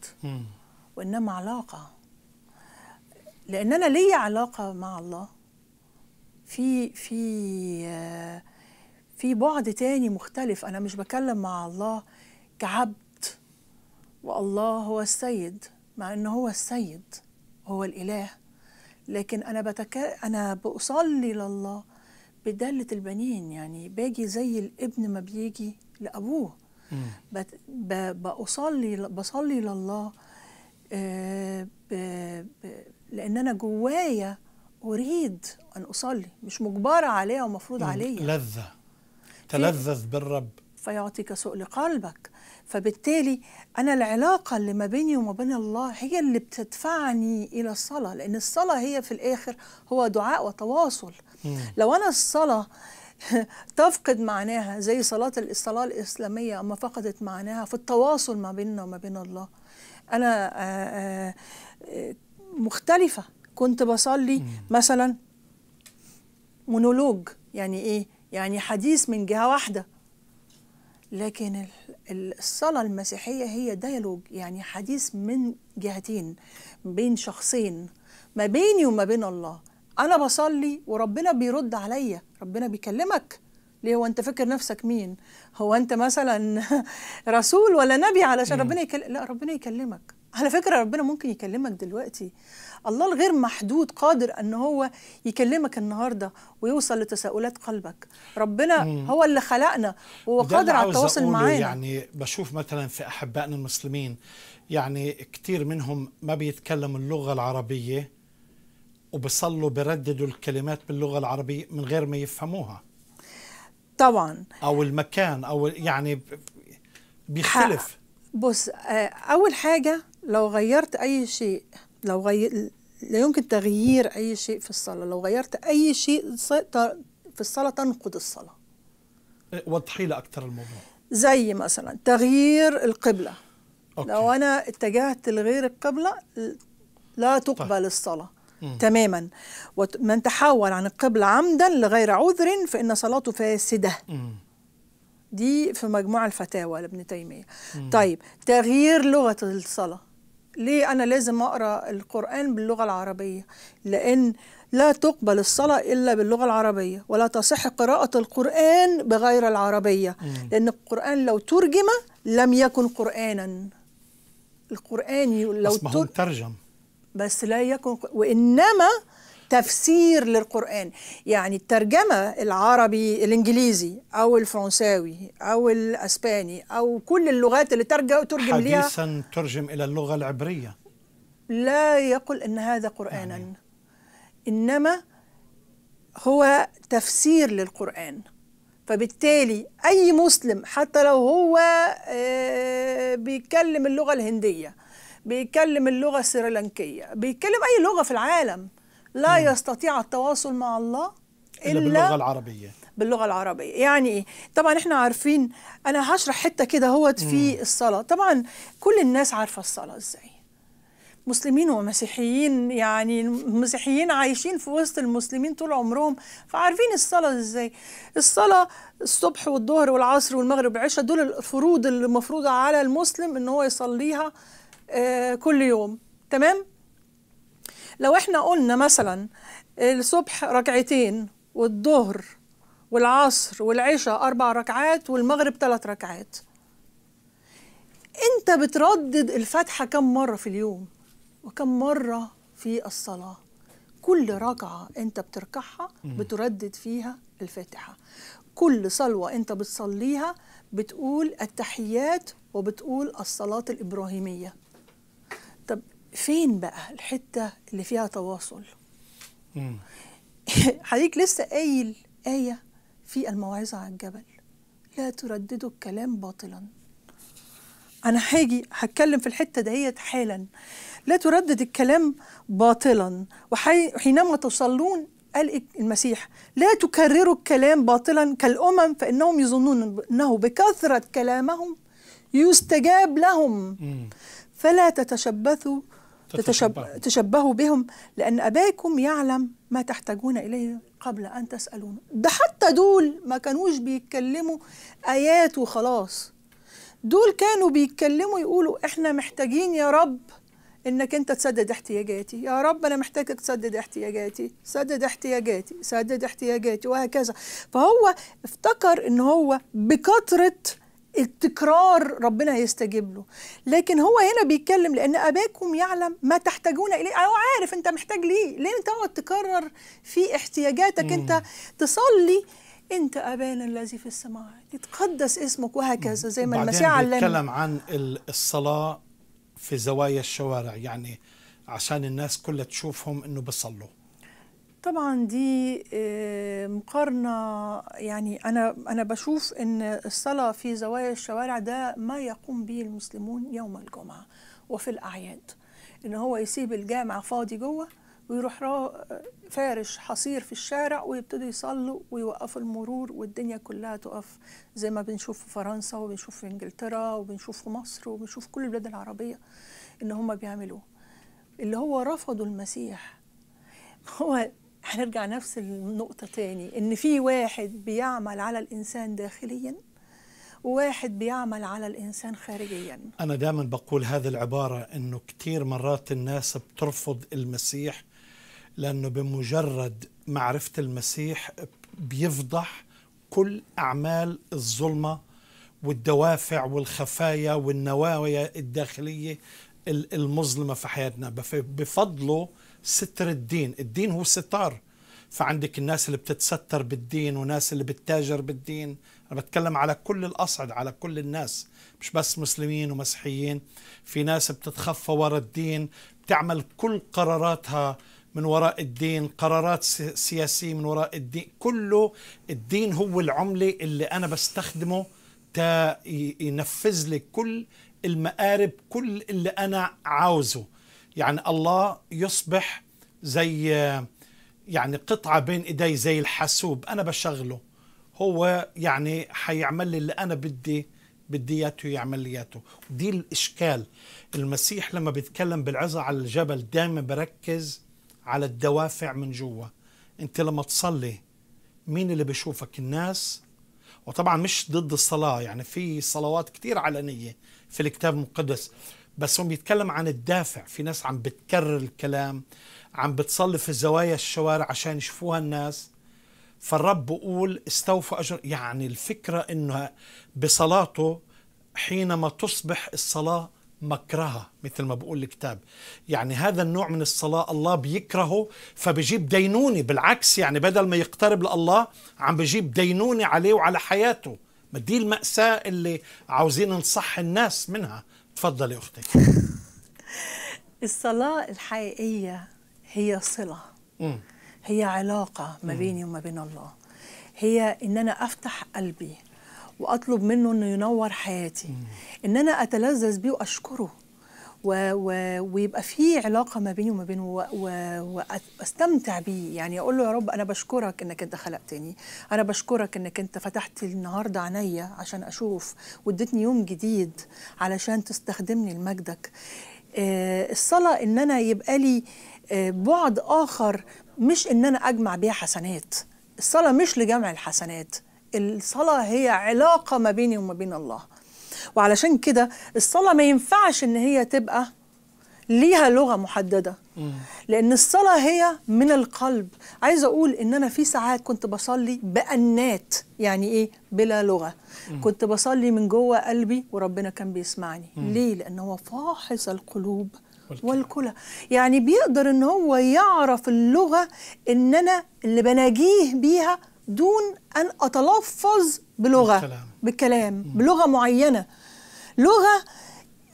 وإنما علاقة لأن أنا لي علاقة مع الله في في في بعد تاني مختلف أنا مش بكلم مع الله كعبد والله هو السيد مع إن هو السيد هو الإله لكن أنا بتك... أنا بصلي لله بدالة البنين يعني باجي زي الابن ما بيجي لأبوه بصلي بصلي لله آه، لأن أنا جوايا أريد أن أصلي مش مجبرة عليها ومفروض عليا لذة تلذذ بالرب فيعطيك سؤل قلبك فبالتالي أنا العلاقة اللي ما بيني وما بين الله هي اللي بتدفعني إلى الصلاة لأن الصلاة هي في الآخر هو دعاء وتواصل لو أنا الصلاة تفقد معناها زي صلاة الصلاة الإسلامية أما فقدت معناها في التواصل ما بيننا وما بين الله أنا آه، آه، مختلفة كنت بصلي مثلا مونولوج يعني إيه؟ يعني حديث من جهة واحدة لكن الصلاة المسيحية هي ديالوج يعني حديث من جهتين بين شخصين ما بيني وما بين الله انا بصلي وربنا بيرد عليا ربنا بيكلمك ليه هو انت فاكر نفسك مين هو انت مثلا رسول ولا نبي علشان ربنا يكلم لا ربنا يكلمك على فكرة ربنا ممكن يكلمك دلوقتي الله الغير محدود قادر أن هو يكلمك النهاردة ويوصل لتساؤلات قلبك ربنا مم. هو اللي خلقنا وهو قادر على التواصل معانا يعني بشوف مثلا في أحبائنا المسلمين يعني كتير منهم ما بيتكلم اللغة العربية وبصلوا برددوا الكلمات باللغه العربيه من غير ما يفهموها طبعا او المكان او يعني بيختلف بص آه، اول حاجه لو غيرت اي شيء لو غير لا يمكن تغيير اي شيء في الصلاه لو غيرت اي شيء في الصلاه تنقض الصلاه إيه، وضحي لي اكثر الموضوع زي مثلا تغيير القبله أوكي. لو انا اتجهت لغير القبله لا تقبل طيب. الصلاه تماما ومن تحول عن القبلة عمدا لغير عذر فإن صلاته فاسدة دي في مجموع الفتاوى لابن تيمية طيب تغيير لغة الصلاة ليه أنا لازم أقرأ القرآن باللغة العربية لأن لا تقبل الصلاة إلا باللغة العربية ولا تصح قراءة القرآن بغير العربية مم. لأن القرآن لو ترجم لم يكن قرآنا القرآن لو ترجم بس لا يكن وإنما تفسير للقرآن يعني الترجمة العربي الإنجليزي أو الفرنساوي أو الأسباني أو كل اللغات اللي ترجم ترجم ليها حديثا ترجم إلى اللغة العبرية لا يقل إن هذا قرآنا يعني. إنما هو تفسير للقرآن فبالتالي أي مسلم حتى لو هو آه، بيتكلم اللغة الهندية بيتكلم اللغة السريلانكية بيتكلم أي لغة في العالم لا م. يستطيع التواصل مع الله إلا, إلا باللغة العربية باللغة العربية يعني إيه؟ طبعا إحنا عارفين أنا هشرح حتة كده هوت في الصلاة طبعا كل الناس عارفة الصلاة إزاي مسلمين ومسيحيين يعني المسيحيين عايشين في وسط المسلمين طول عمرهم فعارفين الصلاة ازاي الصلاة الصبح والظهر والعصر والمغرب والعشاء دول الفروض اللي المفروض على المسلم ان هو يصليها آه، كل يوم تمام لو احنا قلنا مثلا الصبح ركعتين والظهر والعصر والعشاء أربع ركعات والمغرب ثلاث ركعات أنت بتردد الفاتحة كم مرة في اليوم وكم مرة في الصلاة كل ركعة أنت بتركعها بتردد فيها الفاتحة كل صلوة أنت بتصليها بتقول التحيات وبتقول الصلاة الإبراهيمية فين بقى الحته اللي فيها تواصل حضرتك لسه قايل ايه في الموعظه على الجبل لا ترددوا الكلام باطلا انا هاجي هتكلم في الحته دهيت حالا لا تردد الكلام باطلا وحينما تصلون قال المسيح لا تكرروا الكلام باطلا كالامم فانهم يظنون انه بكثره كلامهم يستجاب لهم فلا تتشبثوا تتشب... تشبهوا بهم لأن أباكم يعلم ما تحتاجون إليه قبل أن تسألونه ده حتى دول ما كانوش بيتكلموا آيات وخلاص دول كانوا بيتكلموا يقولوا إحنا محتاجين يا رب انك انت تسدد احتياجاتي يا رب انا محتاجك تسدد احتياجاتي سدد احتياجاتي سدد احتياجاتي وهكذا فهو افتكر ان هو بكثره التكرار ربنا يستجيب له لكن هو هنا بيتكلم لان اباكم يعلم ما تحتاجون اليه هو عارف انت محتاج ليه ليه انت تقعد تكرر في احتياجاتك مم. انت تصلي انت ابانا الذي في السماء يتقدس اسمك وهكذا زي ما المسيح علمنا بيتكلم عن الصلاه في زوايا الشوارع يعني عشان الناس كلها تشوفهم انه بيصلوا طبعا دي آه، مقارنة يعني أنا أنا بشوف إن الصلاة في زوايا الشوارع ده ما يقوم به المسلمون يوم الجمعة وفي الأعياد إن هو يسيب الجامع فاضي جوه ويروح فارش حصير في الشارع ويبتدوا يصلوا ويوقفوا المرور والدنيا كلها تقف زي ما بنشوف في فرنسا وبنشوف في انجلترا وبنشوف في مصر وبنشوف كل البلاد العربيه ان هم بيعملوه اللي هو رفضوا المسيح هو هنرجع نفس النقطة تاني إن في واحد بيعمل على الإنسان داخليا وواحد بيعمل على الإنسان خارجيا أنا دائما بقول هذه العبارة إنه كتير مرات الناس بترفض المسيح لأنه بمجرد معرفة المسيح بيفضح كل أعمال الظلمة والدوافع والخفايا والنوايا الداخلية المظلمة في حياتنا بفضله ستر الدين الدين هو ستار فعندك الناس اللي بتتستر بالدين وناس اللي بتتاجر بالدين أنا بتكلم على كل الأصعد على كل الناس مش بس مسلمين ومسيحيين في ناس بتتخفى وراء الدين بتعمل كل قراراتها من وراء الدين قرارات سياسية من وراء الدين كله الدين هو العملة اللي أنا بستخدمه تا ينفذ لي كل المآرب كل اللي أنا عاوزه يعني الله يصبح زي يعني قطعة بين إيدي زي الحاسوب أنا بشغله هو يعني حيعمل لي اللي أنا بدي بدي بدياته يعمل لي لياته دي الإشكال المسيح لما بيتكلم بالعظة على الجبل دائما بركز على الدوافع من جوا أنت لما تصلي مين اللي بيشوفك الناس وطبعا مش ضد الصلاة يعني في صلوات كتير علنية في الكتاب المقدس بس هم بيتكلم عن الدافع في ناس عم بتكرر الكلام عم بتصلي في زوايا الشوارع عشان يشوفوها الناس فالرب بقول استوفوا أجر يعني الفكرة أنه بصلاته حينما تصبح الصلاة مكرهة مثل ما بقول الكتاب يعني هذا النوع من الصلاة الله بيكرهه فبجيب دينوني بالعكس يعني بدل ما يقترب لله عم بجيب دينوني عليه وعلى حياته ما دي المأساة اللي عاوزين نصح الناس منها تفضلي اختي الصلاه الحقيقيه هي صله هي علاقه ما بيني وما بين الله هي ان انا افتح قلبي واطلب منه انه ينور حياتي ان انا اتلذذ بيه واشكره و و ويبقى في علاقه ما بيني وما بينه واستمتع بيه يعني اقول له يا رب انا بشكرك انك انت خلقتني انا بشكرك انك انت فتحت النهارده عينيا عشان اشوف واديتني يوم جديد علشان تستخدمني لمجدك آه الصلاه ان انا يبقى لي آه بعد اخر مش ان انا اجمع بيها حسنات الصلاه مش لجمع الحسنات الصلاه هي علاقه ما بيني وما بين الله وعلشان كده الصلاة ما ينفعش إن هي تبقى ليها لغة محددة لأن الصلاة هي من القلب عايزة أقول إن أنا في ساعات كنت بصلي بأنات يعني إيه بلا لغة كنت بصلي من جوه قلبي وربنا كان بيسمعني ليه لأن هو فاحص القلوب والكلى يعني بيقدر إن هو يعرف اللغة إن أنا اللي بناجيه بيها دون أن أتلفظ بلغة الكلام. بالكلام بلغه معينه لغه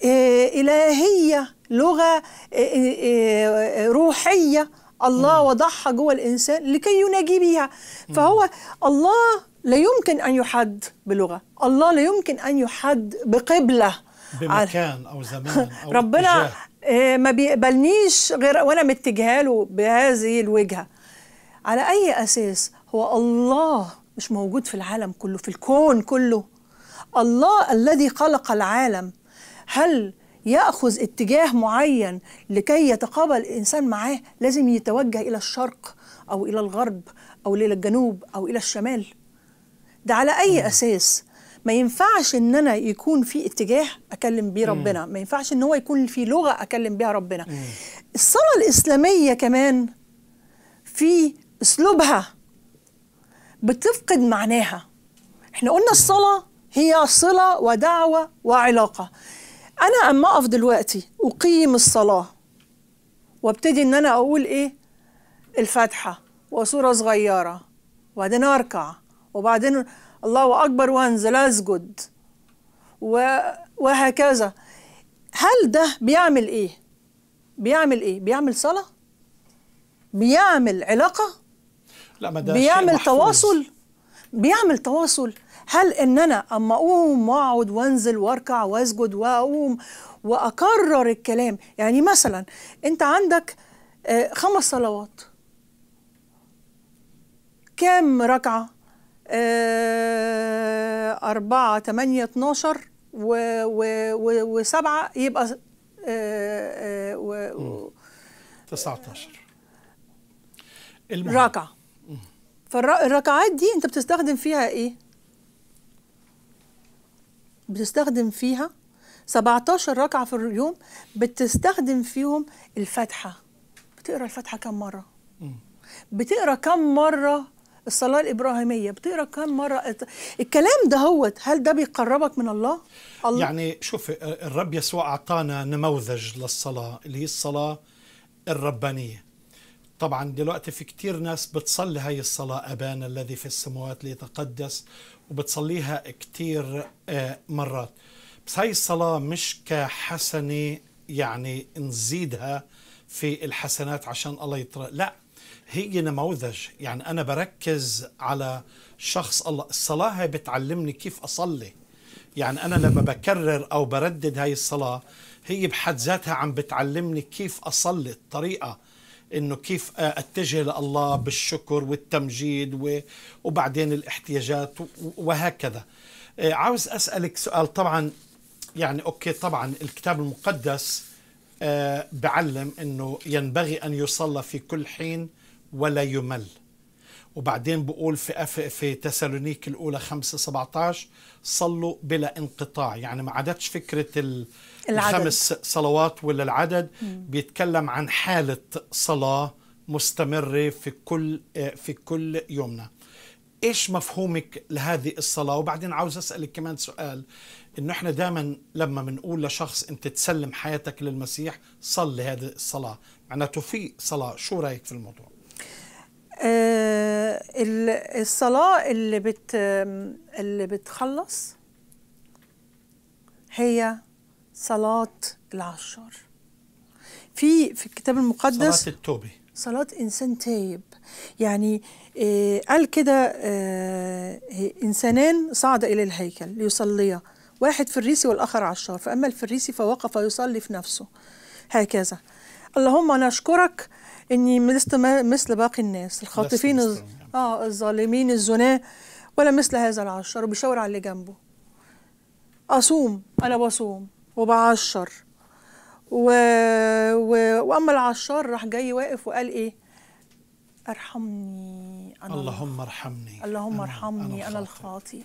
آه، الهيه لغه آه، آه، روحيه الله وضعها جوه الانسان لكي يناجي بيها فهو الله لا يمكن ان يحد بلغه الله لا يمكن ان يحد بقبله بمكان او زمان او ربنا اتجاه. ما بيقبلنيش غير وانا متجهه له بهذه الوجهه على اي اساس هو الله مش موجود في العالم كله في الكون كله الله الذي خلق العالم هل ياخذ اتجاه معين لكي يتقابل الانسان معاه لازم يتوجه الى الشرق او الى الغرب او الى الجنوب او الى الشمال ده على اي اساس ما ينفعش ان انا يكون في اتجاه اكلم بيه ربنا ما ينفعش ان هو يكون في لغه اكلم بيها ربنا الصلاه الاسلاميه كمان في اسلوبها بتفقد معناها احنا قلنا الصلاة هي صلة ودعوة وعلاقة أنا أما أقف دلوقتي أقيم الصلاة وابتدي إن أنا أقول إيه الفاتحة وسورة صغيرة وبعدين أركع وبعدين الله أكبر وأنزل أسجد وهكذا هل ده بيعمل إيه؟ بيعمل إيه؟ بيعمل صلاة؟ بيعمل علاقة؟ لا ما ده بيعمل تواصل بيعمل تواصل هل ان انا اما اقوم واقعد وانزل واركع واسجد واقوم واكرر الكلام يعني مثلا انت عندك آه، خمس صلوات كام ركعه آه، أربعة تمانية اتناشر وسبعة يبقى آه، و 19 ركعة فالركعات دي انت بتستخدم فيها ايه بتستخدم فيها 17 ركعة في اليوم بتستخدم فيهم الفاتحة بتقرا الفاتحة كم مرة بتقرا كم مرة الصلاة الإبراهيمية بتقرا كم مرة الكلام ده هو هل ده بيقربك من الله؟, الله يعني شوف الرب يسوع أعطانا نموذج للصلاة اللي هي الصلاة الربانية طبعا دلوقتي في كتير ناس بتصلي هاي الصلاة أبانا الذي في السماوات ليتقدس وبتصليها كتير آه، مرات بس هاي الصلاة مش كحسنة يعني نزيدها في الحسنات عشان الله يطرق لا هي نموذج يعني أنا بركز على شخص الله الصلاة هي بتعلمني كيف أصلي يعني أنا لما بكرر أو بردد هاي الصلاة هي بحد ذاتها عم بتعلمني كيف أصلي الطريقة انه كيف اتجه لله بالشكر والتمجيد و... وبعدين الاحتياجات وهكذا آه، عاوز اسالك سؤال طبعا يعني اوكي طبعا الكتاب المقدس آه، بعلم انه ينبغي ان يصلى في كل حين ولا يمل وبعدين بقول في في تسالونيك الاولى 5 17 صلوا بلا انقطاع يعني ما عادتش فكره ال... العدد. الخمس صلوات ولا العدد مم. بيتكلم عن حالة صلاة مستمرة في كل في كل يومنا ايش مفهومك لهذه الصلاة وبعدين عاوز اسألك كمان سؤال انه احنا دائما لما بنقول لشخص انت تسلم حياتك للمسيح صل هذه الصلاة معناته في صلاة شو رايك في الموضوع آه، الصلاة اللي بت اللي بتخلص هي صلاة العشار في في الكتاب المقدس صلاة التوبة صلاة إنسان تايب يعني آه قال كده آه إنسانان صعد إلى الهيكل ليصليا واحد فريسي والآخر عشار فأما الفريسي فوقف يصلي في نفسه هكذا اللهم أنا أشكرك إني مثل, مثل باقي الناس الخاطفين الز... آه الظالمين الزناة ولا مثل هذا العشار وبيشاور على اللي جنبه أصوم أنا بصوم وبعشر و... و... واما العشار راح جاي واقف وقال ايه ارحمني أنا اللهم ارحمني اللهم ارحمني انا الخاطئ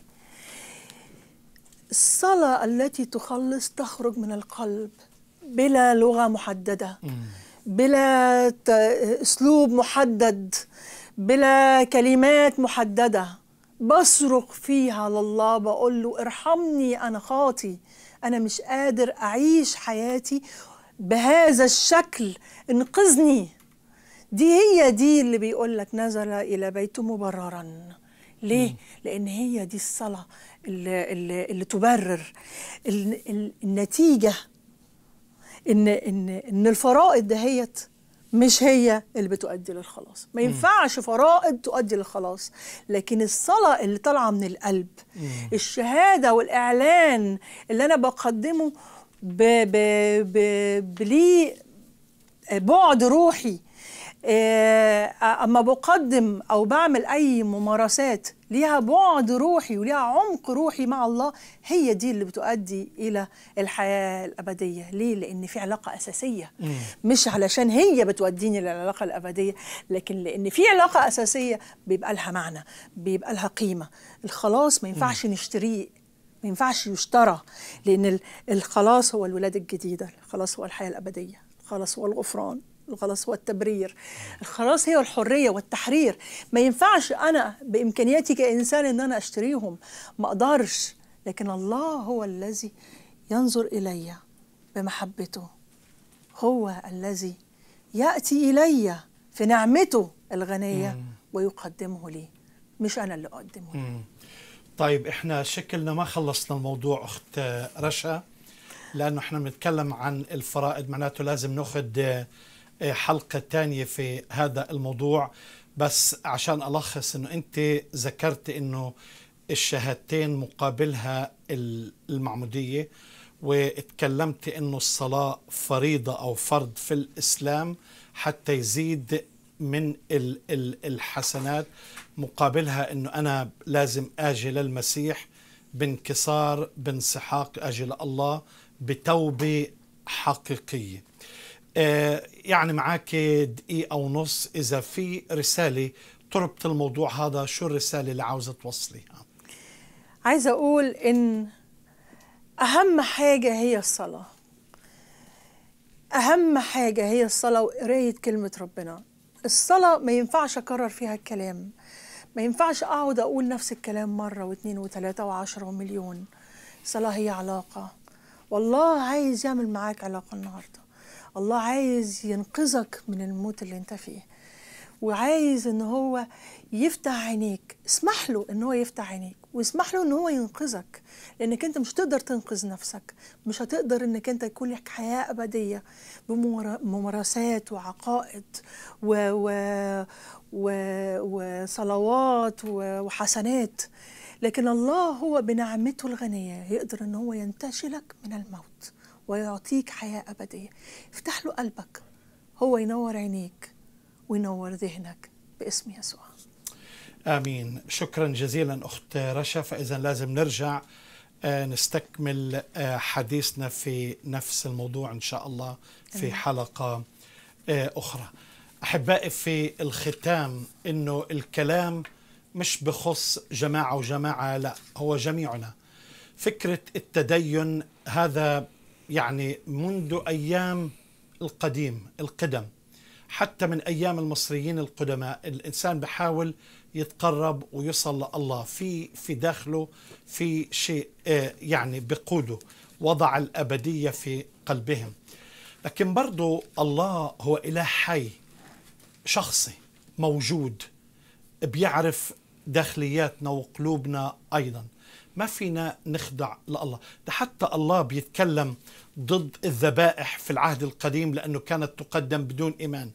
الصلاه التي تخلص تخرج من القلب بلا لغه محدده بلا اسلوب محدد بلا كلمات محدده بصرخ فيها لله بقول له ارحمني انا خاطي أنا مش قادر أعيش حياتي بهذا الشكل انقذني دي هي دي اللي بيقول لك نزل إلى بيته مبررا ليه؟ لأن هي دي الصلاة اللي, اللي, اللي تبرر النتيجة إن إن إن الفرائض دهيت مش هي اللي بتؤدي للخلاص ما ينفعش فرائض تؤدي للخلاص لكن الصلاة اللي طالعة من القلب الشهادة والإعلان اللي أنا بقدمه ب ب ب بلي بعد روحي آه، أما بقدم أو بعمل أي ممارسات ليها بعد روحي وليها عمق روحي مع الله هي دي اللي بتؤدي الى الحياه الابديه ليه لان في علاقه اساسيه مم. مش علشان هي بتوديني للعلاقه الابديه لكن لان في علاقه اساسيه بيبقى لها معنى بيبقى لها قيمه الخلاص ما ينفعش نشتريه ما ينفعش يشترى لان الخلاص هو الولاده الجديده الخلاص هو الحياه الابديه الخلاص هو الغفران الخلاص والتبرير الخلاص هي الحرية والتحرير ما ينفعش أنا بإمكانياتي كإنسان أن أنا أشتريهم ما أقدرش لكن الله هو الذي ينظر إلي بمحبته هو الذي يأتي إلي في نعمته الغنية ويقدمه لي مش أنا اللي أقدمه لي. طيب احنا شكلنا ما خلصنا الموضوع اخت رشا لانه احنا بنتكلم عن الفرائض معناته لازم ناخذ حلقة تانية في هذا الموضوع بس عشان ألخص أنه أنت ذكرت أنه الشهادتين مقابلها المعمودية وتكلمت أنه الصلاة فريضة أو فرض في الإسلام حتى يزيد من الحسنات مقابلها أنه أنا لازم أجي للمسيح بانكسار بانسحاق أجل الله بتوبة حقيقية آه، يعني معك دقيقة ونص إذا في رسالة تربط الموضوع هذا شو الرسالة اللي عاوزة توصليها عايزة أقول إن أهم حاجة هي الصلاة أهم حاجة هي الصلاة وقراية كلمة ربنا الصلاة ما ينفعش أكرر فيها الكلام ما ينفعش أقعد أقول نفس الكلام مرة واتنين وتلاتة وعشرة ومليون الصلاة هي علاقة والله عايز يعمل معاك علاقة النهارده الله عايز ينقذك من الموت اللي انت فيه وعايز ان هو يفتح عينيك اسمح له ان هو يفتح عينيك واسمح له ان هو ينقذك لانك انت مش هتقدر تنقذ نفسك مش هتقدر انك انت يكون لك حياه ابديه بممارسات وعقائد و و و وصلوات وحسنات لكن الله هو بنعمته الغنيه يقدر ان هو ينتشلك من الموت ويعطيك حياة أبدية افتح له قلبك هو ينور عينيك وينور ذهنك باسم يسوع آمين شكرا جزيلا أخت رشا فإذا لازم نرجع آه، نستكمل آه، حديثنا في نفس الموضوع إن شاء الله في حلقة آه، أخرى أحبائي في الختام أنه الكلام مش بخص جماعة وجماعة لا هو جميعنا فكرة التدين هذا يعني منذ أيام القديم القدم حتى من أيام المصريين القدماء الإنسان بحاول يتقرب ويصل لله في في داخله في شيء آه، يعني بقوده وضع الأبدية في قلبهم لكن برضو الله هو إله حي شخصي موجود بيعرف داخلياتنا وقلوبنا أيضا ما فينا نخدع لله ده حتى الله بيتكلم ضد الذبائح في العهد القديم لأنه كانت تقدم بدون إيمان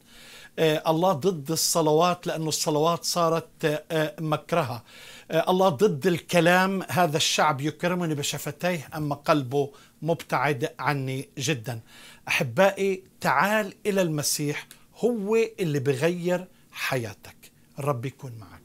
آه، الله ضد الصلوات لانه الصلوات صارت آه، آه، مكرهة الله ضد الكلام هذا الشعب يكرمني بشفتيه أما قلبه مبتعد عني جدا أحبائي تعال إلى المسيح هو اللي بغير حياتك ربي يكون معك